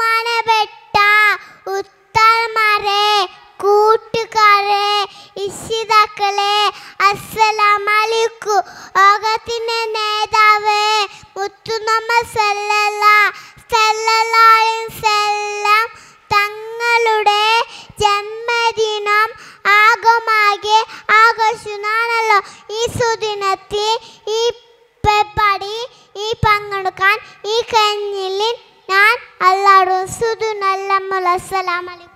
ബഹുമാനപ്പെട്ട ഉത്താൽമാരെ കൂട്ടുകാരെ ഇഷിതാക്കളെ അസ്സലാമലിക്കു ഓകത്തിൻ്റെ നേതാവ് മുത്തുനമ്മ സല്ലല്ല സല്ലല്ലാളിൻ സെല്ലാം തങ്ങളുടെ ജന്മദിനം ആകമാകെ ആഘോഷമാണല്ലോ ഈ സുദിനത്തിൽ ഈ പരിപാടി ഈ പങ്കെടുക്കാൻ ഈ കഞ്ഞിലിൻ ഞാൻ سودنا اللهم السلام عليكم